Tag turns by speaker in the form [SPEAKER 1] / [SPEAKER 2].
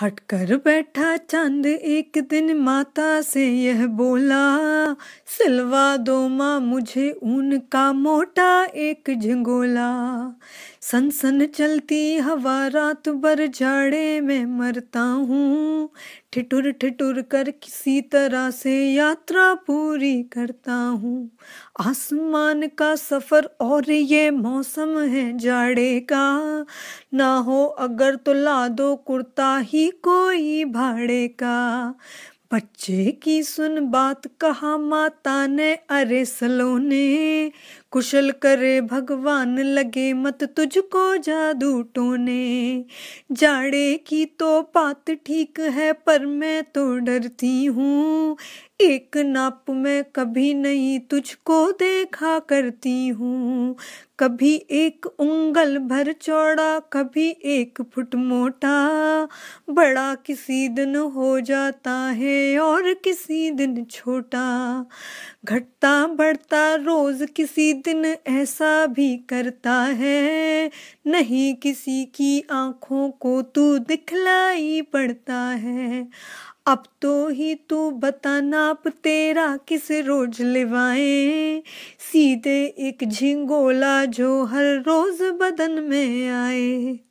[SPEAKER 1] हट कर बैठा चंद एक दिन माता से यह बोला सिलवा दो माँ मुझे ऊन का मोटा एक झंगोला सनसन चलती हवा रात भर जाड़े में मरता हूँ ठिठुर ठिठुर कर किसी तरह से यात्रा पूरी करता हूँ आसमान का सफ़र और ये मौसम है जाड़े का ना हो अगर तो ला दो कुर्ता ही कोई भाड़े का बच्चे की सुन बात कहा माता ने अरे सलोने कुशल करे भगवान लगे मत तुझको जादू टोने जाड़े की तो बात ठीक है पर मैं तो डरती हूँ एक नाप में कभी नहीं तुझको देखा करती हूँ कभी एक उंगल भर चौड़ा कभी एक फुट मोटा बड़ा किसी दिन हो जाता है और किसी दिन छोटा घटता बढ़ता रोज किसी दिन ऐसा भी करता है नहीं किसी की आंखों को तू तो दिखलाई पड़ता है अब तो ही तू बता नाप तेरा किस रोज लिवाए सीधे एक झिंगोला जो हर रोज बदन में आए